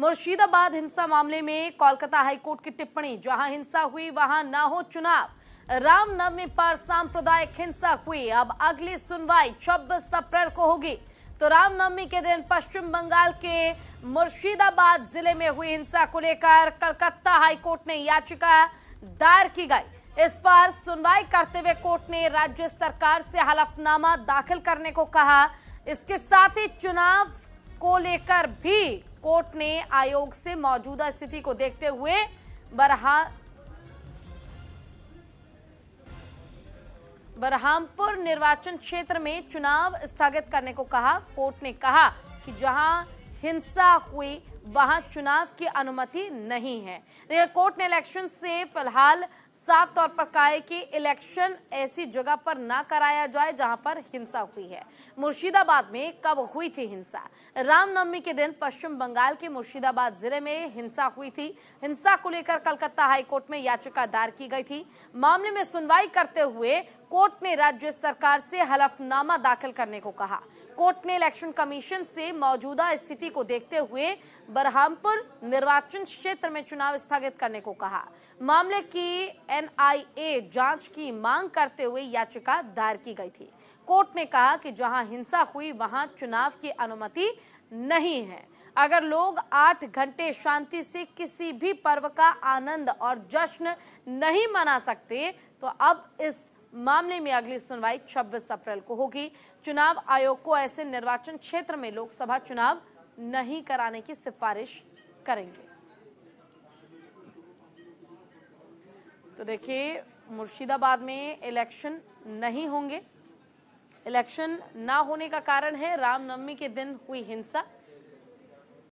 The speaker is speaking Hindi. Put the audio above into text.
मुर्शिदाबाद हिंसा मामले में कोलकाता हाईकोर्ट की टिप्पणी जहां हिंसा हुई वहां ना हो चुनाव रामनवमी पर सांप्रदायिक हिंसा हुई अब अगली सुनवाई 26 अप्रैल को होगी तो रामनवमी के दिन पश्चिम बंगाल के मुर्शिदाबाद जिले में हुई हिंसा को लेकर कलकत्ता हाईकोर्ट ने याचिका दायर की गई इस पर सुनवाई करते हुए कोर्ट ने राज्य सरकार से हलफनामा दाखिल करने को कहा इसके साथ ही चुनाव को लेकर भी कोर्ट ने आयोग से मौजूदा स्थिति को देखते हुए बरहा बरहामपुर निर्वाचन क्षेत्र में चुनाव स्थगित करने को कहा कोर्ट ने कहा कि जहां हिंसा हुई वहां चुनाव की अनुमति नहीं है कोर्ट ने इलेक्शन से फिलहाल साफ तौर पर कहा है कि इलेक्शन ऐसी जगह पर ना कराया जाए जहां पर हिंसा हुई है मुर्शिदाबाद में कब हुई थी हिंसा रामनवमी के दिन पश्चिम बंगाल के मुर्शिदाबाद जिले में हिंसा हुई थी हिंसा को लेकर कलकत्ता हाईकोर्ट में याचिका दायर की गई थी मामले में सुनवाई करते हुए कोर्ट ने राज्य सरकार से हलफनामा दाखिल करने को कहा कोर्ट ने इलेक्शन कमीशन से मौजूदा स्थिति को देखते हुए बरहामपुर निर्वाचन क्षेत्र में चुनाव स्थगित करने को कहा मामले की एनआईए जांच की मांग करते हुए याचिका दायर की गई थी कोर्ट ने कहा कि जहां हिंसा हुई वहां चुनाव की अनुमति नहीं है अगर लोग आठ घंटे शांति से किसी भी पर्व का आनंद और जश्न नहीं मना सकते तो अब इस मामले में अगली सुनवाई 26 अप्रैल को होगी चुनाव आयोग को ऐसे निर्वाचन क्षेत्र में लोकसभा चुनाव नहीं कराने की सिफारिश करेंगे तो देखिए मुर्शिदाबाद में इलेक्शन नहीं होंगे इलेक्शन ना होने का कारण है रामनवमी के दिन हुई हिंसा